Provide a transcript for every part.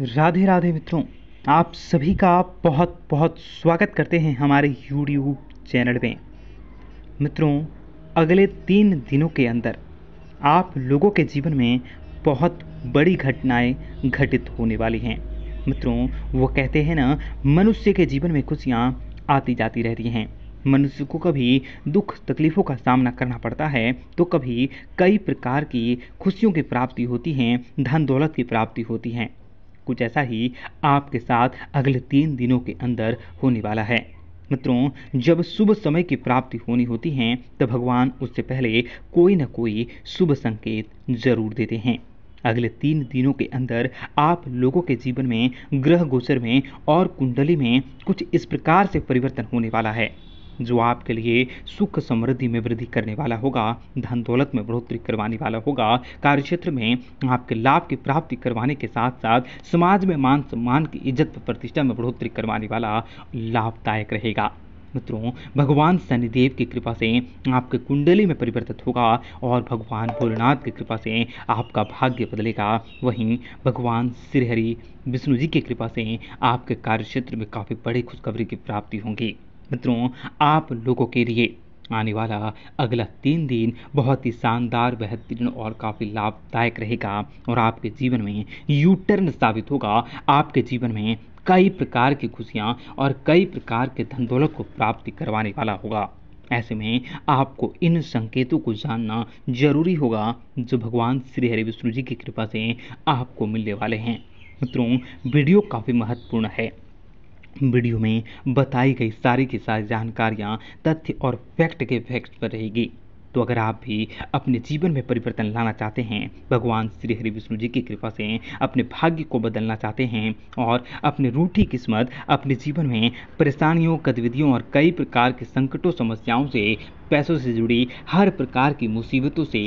राधे राधे मित्रों आप सभी का बहुत बहुत स्वागत करते हैं हमारे यूट्यूब चैनल में मित्रों अगले तीन दिनों के अंदर आप लोगों के जीवन में बहुत बड़ी घटनाएं घटित होने वाली हैं मित्रों वो कहते हैं ना मनुष्य के जीवन में खुशियाँ आती जाती रहती हैं मनुष्य को कभी दुख तकलीफ़ों का सामना करना पड़ता है तो कभी कई प्रकार की खुशियों की प्राप्ति होती हैं धन दौलत की प्राप्ति होती हैं कुछ ऐसा ही आपके साथ अगले तीन दिनों के अंदर होने वाला है मित्रों जब शुभ समय की प्राप्ति होनी होती है तो भगवान उससे पहले कोई ना कोई शुभ संकेत जरूर देते हैं अगले तीन दिनों के अंदर आप लोगों के जीवन में ग्रह गोचर में और कुंडली में कुछ इस प्रकार से परिवर्तन होने वाला है जो आपके लिए सुख समृद्धि में वृद्धि करने वाला होगा धन दौलत में बढ़ोतरी करवाने वाला होगा कार्य क्षेत्र में आपके लाभ की प्राप्ति करवाने के साथ साथ समाज में मान सम्मान की इज्जत प्रतिष्ठा में बढ़ोतरी करवाने वाला लाभदायक रहेगा मित्रों भगवान शनिदेव की कृपा से आपके कुंडली में परिवर्तित होगा और भगवान भोलेनाथ की कृपा से आपका भाग्य बदलेगा वहीं भगवान श्रीहरि विष्णु जी की कृपा से आपके कार्यक्षेत्र में काफ़ी बड़ी खुशखबरी की प्राप्ति होगी मित्रों आप लोगों के लिए आने वाला अगला तीन दिन बहुत ही शानदार बेहतरीन और काफ़ी लाभदायक रहेगा और आपके जीवन में यू टर्न साबित होगा आपके जीवन में कई प्रकार की खुशियाँ और कई प्रकार के धन दौलत को प्राप्ति करवाने वाला होगा ऐसे में आपको इन संकेतों को जानना जरूरी होगा जो भगवान श्री हरि विष्णु जी की कृपा से आपको मिलने वाले हैं मित्रों वीडियो काफ़ी महत्वपूर्ण है वीडियो में बताई गई सारी की सारी जानकारियाँ तथ्य और फैक्ट के फैक्ट पर रहेगी तो अगर आप भी अपने जीवन में परिवर्तन लाना चाहते हैं भगवान श्री हरि विष्णु जी की कृपा से अपने भाग्य को बदलना चाहते हैं और अपने रूठी किस्मत अपने जीवन में परेशानियों गतिविधियों और कई प्रकार के संकटों समस्याओं से पैसों से जुड़ी हर प्रकार की मुसीबतों से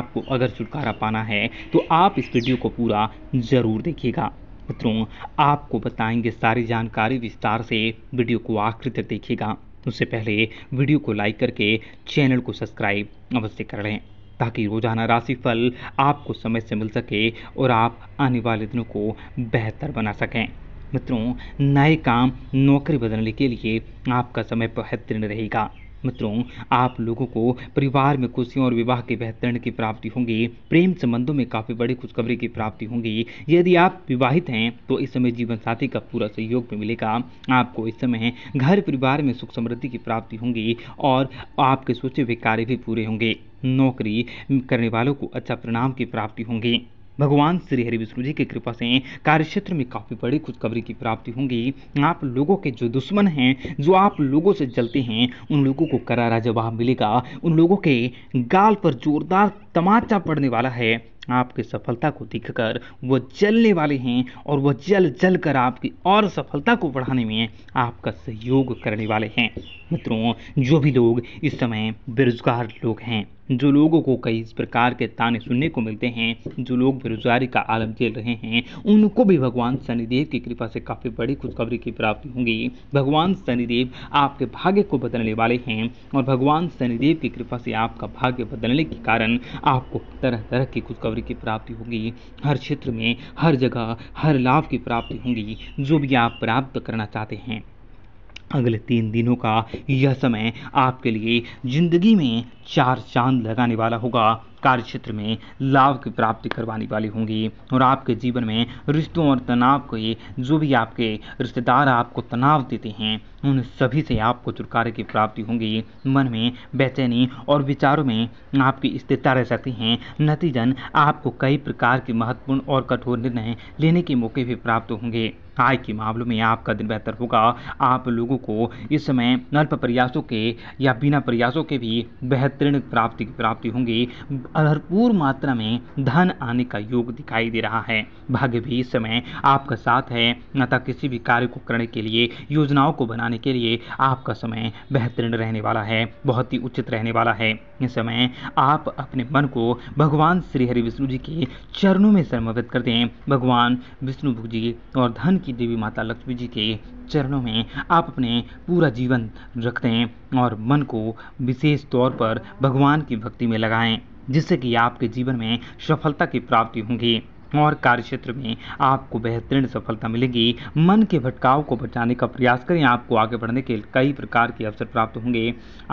आपको अगर छुटकारा पाना है तो आप इस वीडियो को पूरा ज़रूर देखिएगा मित्रों आपको बताएंगे सारी जानकारी विस्तार से वीडियो को आखिर तक देखिएगा उससे पहले वीडियो को लाइक करके चैनल को सब्सक्राइब अवश्य कर लें ताकि रोजाना राशिफल आपको समय से मिल सके और आप आने वाले दिनों को बेहतर बना सकें मित्रों नए काम नौकरी बदलने के लिए आपका समय बेहतरीन रहेगा मित्रों आप लोगों को परिवार में खुशियों और विवाह के बेहतरीन की प्राप्ति होंगी प्रेम संबंधों में काफ़ी बड़ी खुशखबरी की प्राप्ति होंगी यदि आप विवाहित हैं तो इस समय जीवन साथी का पूरा सहयोग भी मिलेगा आपको इस समय घर परिवार में सुख समृद्धि की प्राप्ति होंगी और आपके सोचे हुए कार्य भी पूरे होंगे नौकरी करने वालों को अच्छा परिणाम की प्राप्ति होंगी भगवान श्री हरि विष्णु जी की कृपा से कार्य क्षेत्र में काफ़ी बड़ी खुशखबरी की प्राप्ति होंगी आप लोगों के जो दुश्मन हैं जो आप लोगों से जलते हैं उन लोगों को करारा जवाब मिलेगा उन लोगों के गाल पर जोरदार तमाचा पड़ने वाला है आपकी सफलता को देखकर वह जलने वाले हैं और वह जल जल कर आपकी और सफलता को बढ़ाने में आपका सहयोग करने वाले हैं मित्रों जो भी लोग इस समय बेरोजगार लोग हैं जो लोगों को कई इस प्रकार के ताने सुनने को मिलते हैं जो लोग बेरोजगारी का आलम झेल रहे हैं उनको भी भगवान शनिदेव की कृपा से काफ़ी बड़ी खुशखबरी की प्राप्ति होगी भगवान शनिदेव आपके भाग्य को बदलने वाले हैं और भगवान शनिदेव की कृपा से आपका भाग्य बदलने के कारण आपको तरह तरह की खुशखबरी की प्राप्ति होगी हर क्षेत्र में हर जगह हर लाभ की प्राप्ति होगी जो भी आप प्राप्त करना चाहते हैं अगले तीन दिनों का यह समय आपके लिए जिंदगी में चार चांद लगाने वाला होगा कार्य क्षेत्र में लाभ की प्राप्ति करवाने वाली होंगी और आपके जीवन में रिश्तों और तनाव के जो भी आपके रिश्तेदार आपको तनाव देते हैं उन सभी से आपको छुटकारे की प्राप्ति होंगी मन में बेचैनी और विचारों में आपकी स्थिरता रह सकती है नतीजन आपको कई प्रकार के महत्वपूर्ण और कठोर निर्णय लेने के मौके भी प्राप्त होंगे आय के मामलों में आपका दिन बेहतर होगा आप लोगों को इस समय अल्प प्रयासों के या बिना प्रयासों के भी बेहतरीन प्राप्ति की प्राप्ति होंगी भरपूर मात्रा में धन आने का योग दिखाई दे रहा है भाग्य भी इस समय आपका साथ है न तो किसी भी कार्य को करने के लिए योजनाओं को बनाने के लिए आपका समय बेहतरीन रहने वाला है बहुत ही उचित रहने वाला है इस समय आप अपने मन को भगवान श्री हरि विष्णु जी के चरणों में समर्पित कर दें भगवान विष्णु जी और धन की कि देवी माता लक्ष्मी जी के चरणों में आप अपने पूरा जीवन रखते हैं और मन को विशेष तौर पर भगवान की भक्ति में लगाएं जिससे कि आपके जीवन में सफलता की प्राप्ति होगी और कार्य क्षेत्र में आपको बेहतरीन सफलता मिलेगी मन के भटकाव को बचाने का प्रयास करें आपको आगे बढ़ने के कई प्रकार के अवसर प्राप्त होंगे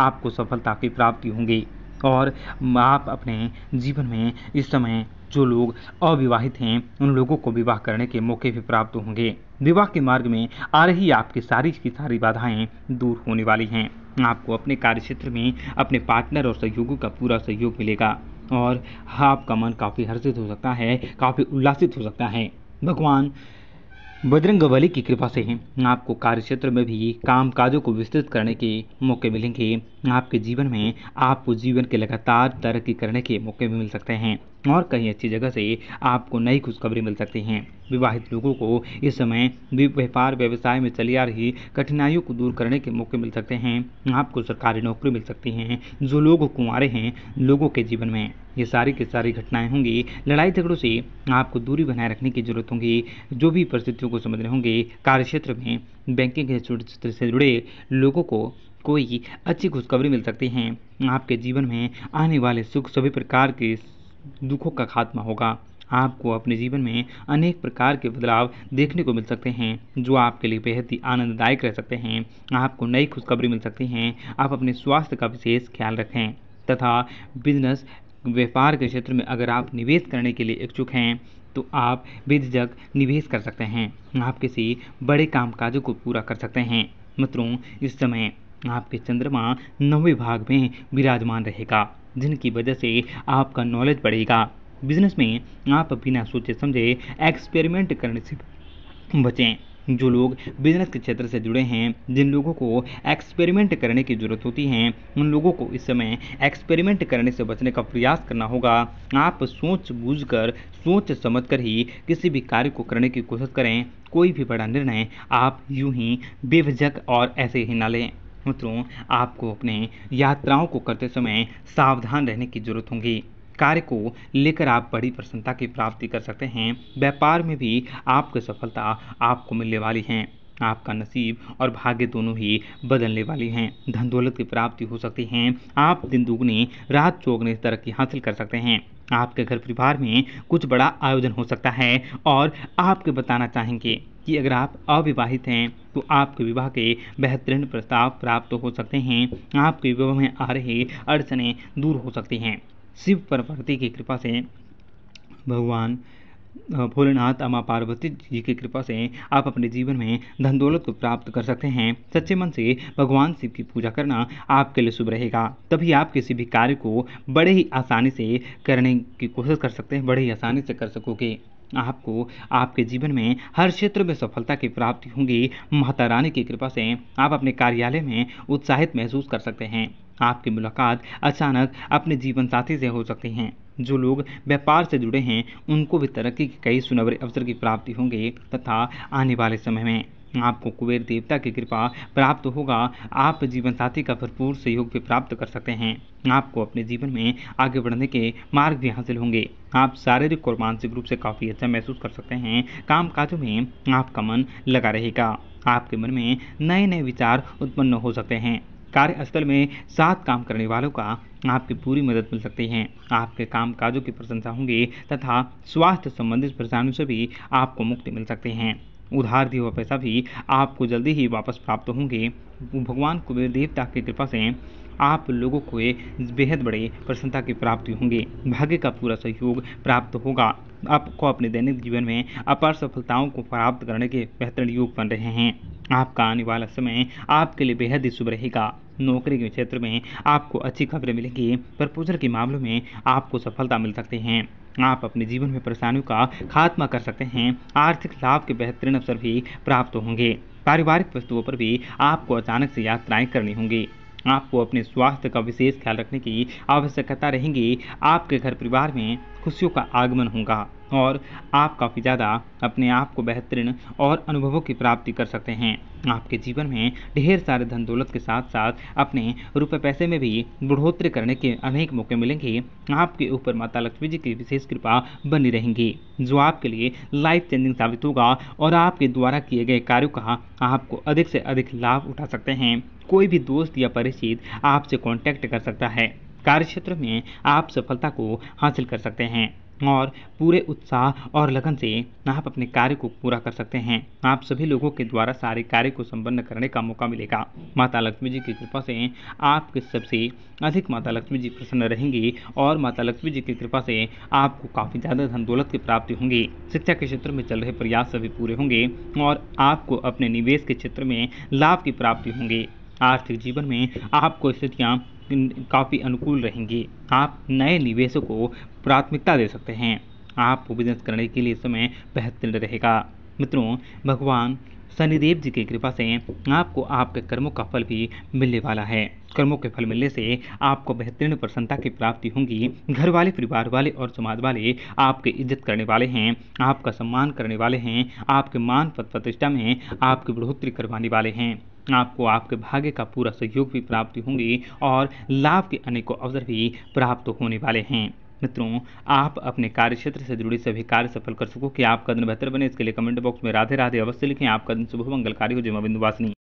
आपको सफलता की प्राप्ति होंगी और आप अपने जीवन में इस समय जो लोग अविवाहित हैं उन लोगों को विवाह करने के मौके भी प्राप्त होंगे विवाह के मार्ग में आ रही आपकी सारी की सारी बाधाएं दूर होने वाली हैं आपको अपने कार्य क्षेत्र में अपने पार्टनर और सहयोगों का पूरा सहयोग मिलेगा और आपका मन काफ़ी हर्षित हो सकता है काफ़ी उल्लासित हो सकता है भगवान बजरंग बली की कृपा से ही आपको कार्य क्षेत्र में भी काम काजों को विस्तृत करने के मौके मिलेंगे आपके जीवन में आपको जीवन के लगातार तरक्की करने के मौके भी मिल सकते हैं और कहीं अच्छी जगह से आपको नई खुशखबरी मिल सकती है विवाहित लोगों को इस समय व्यापार व्यवसाय में चली आ रही कठिनाइयों को दूर करने के मौके मिल सकते हैं आपको सरकारी नौकरी मिल सकती हैं जो लोग कुंवारे हैं लोगों के जीवन में ये सारी की सारी घटनाएं होंगी लड़ाई झगड़ों से आपको दूरी बनाए रखने की जरूरत होगी जो भी परिस्थितियों को समझ रहे होंगे क्षेत्र में बैंकिंग क्षेत्र से जुड़े लोगों को कोई अच्छी खुशखबरी मिल सकती है आपके जीवन में आने वाले सुख सभी प्रकार के दुखों का खात्मा होगा आपको अपने जीवन में अनेक प्रकार के बदलाव देखने को मिल सकते हैं जो आपके लिए बेहद ही आनंददायक रह सकते हैं आपको नई खुशखबरी मिल सकती हैं आप अपने स्वास्थ्य का विशेष ख्याल रखें तथा बिजनेस व्यापार के क्षेत्र में अगर आप निवेश करने के लिए इच्छुक हैं तो आप बेझिझक निवेश कर सकते हैं आप किसी बड़े काजों को पूरा कर सकते हैं मित्रों इस समय आपके चंद्रमा नवे भाग में विराजमान रहेगा जिनकी वजह से आपका नॉलेज बढ़ेगा बिजनेस में आप बिना सोचे समझे एक्सपेरिमेंट करने से बचें जो लोग बिजनेस के क्षेत्र से जुड़े हैं जिन लोगों को एक्सपेरिमेंट करने की ज़रूरत होती है उन लोगों को इस समय एक्सपेरिमेंट करने से बचने का प्रयास करना होगा आप सोच बूझ कर सोच समझ कर ही किसी भी कार्य को करने की कोशिश करें कोई भी बड़ा निर्णय आप यूं ही बेभजक और ऐसे ही ना लें मित्रों आपको अपने यात्राओं को करते समय सावधान रहने की जरूरत होगी कार्य को लेकर आप बड़ी प्रसन्नता की प्राप्ति कर सकते हैं व्यापार में भी आपकी सफलता आपको मिलने वाली है आपका नसीब और भाग्य दोनों ही बदलने वाली हैं धन दौलत की प्राप्ति हो सकती है आप दिन दुगनी रात चौगनी तरक्की हासिल कर सकते हैं आपके घर परिवार में कुछ बड़ा आयोजन हो सकता है और आपके बताना चाहेंगे कि अगर आप अविवाहित हैं तो आपके विवाह के बेहतरीन प्रस्ताव प्राप्त हो सकते हैं आपके विवाह में आ रही अड़चने दूर हो सकती हैं शिव प्रवृत्ति की कृपा से भगवान भोलेनाथ अमा पार्वती जी की कृपा से आप अपने जीवन में धन दौलत को प्राप्त कर सकते हैं सच्चे मन से भगवान शिव की पूजा करना आपके लिए शुभ रहेगा तभी आप किसी भी कार्य को बड़े ही आसानी से करने की कोशिश कर सकते हैं बड़े ही आसानी से कर सकोगे आपको आपके जीवन में हर क्षेत्र में सफलता की प्राप्ति होगी माता रानी की कृपा से आप अपने कार्यालय में उत्साहित महसूस कर सकते हैं आपकी मुलाकात अचानक अपने जीवन साथी से हो सकती हैं जो लोग व्यापार से जुड़े हैं उनको भी तरक्की के कई सुनवरे अवसर की प्राप्ति होंगे तथा आने वाले समय में आपको कुबेर देवता की कृपा प्राप्त होगा आप जीवन साथी का भरपूर सहयोग भी प्राप्त कर सकते हैं आपको अपने जीवन में आगे बढ़ने के मार्ग भी हासिल होंगे आप शारीरिक और मानसिक रूप से काफ़ी अच्छा महसूस कर सकते हैं काम काजों में आपका मन लगा रहेगा आपके मन में नए नए विचार उत्पन्न हो सकते हैं कार्यस्थल में साथ काम करने वालों का आपकी पूरी मदद मिल सकती है आपके काम काजों की प्रशंसा होंगी तथा स्वास्थ्य संबंधित परेशानियों से भी आपको मुक्ति मिल सकती है उधार दिया हुआ पैसा भी आपको जल्दी ही वापस प्राप्त होंगे भगवान कुबेर देवता की कृपा से आप लोगों को बेहद बड़ी प्रसन्नता की प्राप्ति होंगी भाग्य का पूरा सहयोग प्राप्त होगा आपको अपने दैनिक जीवन में अपार सफलताओं को प्राप्त करने के बेहतरीन योग बन रहे हैं आपका आने वाला समय आपके लिए बेहद ही शुभ रहेगा नौकरी के क्षेत्र में आपको अच्छी खबरें मिलेंगी प्रपोजल के मामलों में आपको सफलता मिल सकती है आप अपने जीवन में परेशानियों का खात्मा कर सकते हैं आर्थिक लाभ के बेहतरीन अवसर भी प्राप्त होंगे पारिवारिक वस्तुओं पर भी आपको अचानक से यात्राएं करनी होंगी आपको अपने स्वास्थ्य का विशेष ख्याल रखने की आवश्यकता रहेगी आपके घर परिवार में खुशियों का आगमन होगा और आप काफ़ी ज़्यादा अपने आप को बेहतरीन और अनुभवों की प्राप्ति कर सकते हैं आपके जीवन में ढेर सारे धन दौलत के साथ साथ अपने रुपए पैसे में भी बढ़ोतरी करने के अनेक मौके मिलेंगे आपके ऊपर माता लक्ष्मी जी की विशेष कृपा बनी रहेंगी जो आपके लिए लाइफ चेंजिंग साबित होगा और आपके द्वारा किए गए कार्यों का आपको अधिक से अधिक लाभ उठा सकते हैं कोई भी दोस्त या परिचित आपसे कॉन्टैक्ट कर सकता है कार्यक्षेत्र में आप सफलता को हासिल कर सकते हैं और पूरे उत्साह और लगन से आप अपने कार्य को पूरा कर सकते हैं आप सभी लोगों के द्वारा सारे कार्य को संपन्न करने का मौका मिलेगा माता लक्ष्मी जी की कृपा से आपके सबसे अधिक माता लक्ष्मी जी प्रसन्न रहेंगी और माता लक्ष्मी जी की कृपा से आपको काफ़ी ज़्यादा धन दौलत की प्राप्ति होंगी शिक्षा के क्षेत्र में चल रहे प्रयास सभी पूरे होंगे और आपको अपने निवेश के क्षेत्र में लाभ की प्राप्ति होंगी आर्थिक जीवन में आपको स्थितियाँ काफ़ी अनुकूल रहेंगी आप नए निवेशों को प्राथमिकता दे सकते हैं आपको बिजनेस करने के लिए समय बेहतरीन रहेगा मित्रों भगवान शनिदेव जी की कृपा से आपको आपके कर्मों का फल भी मिलने वाला है कर्मों के फल मिलने से आपको बेहतरीन प्रसन्नता की प्राप्ति होगी घर वाले परिवार वाले और समाज वाले आपके इज्जत करने वाले हैं आपका सम्मान करने वाले हैं आपके मान पद प्रतिष्ठा में आपकी बढ़ोतरी करवाने वाले हैं आपको आपके भाग्य का पूरा सहयोग भी प्राप्त होंगे और लाभ के अनेकों अवसर भी प्राप्त होने वाले हैं मित्रों आप अपने कार्य क्षेत्र से जुड़े सभी कार्य सफल कर सको कि आपका दिन बेहतर बने इसके लिए कमेंट बॉक्स में राधे राधे अवश्य लिखें आपका दिन शुभ मंगलकारी हो जमा बिंदु वासनी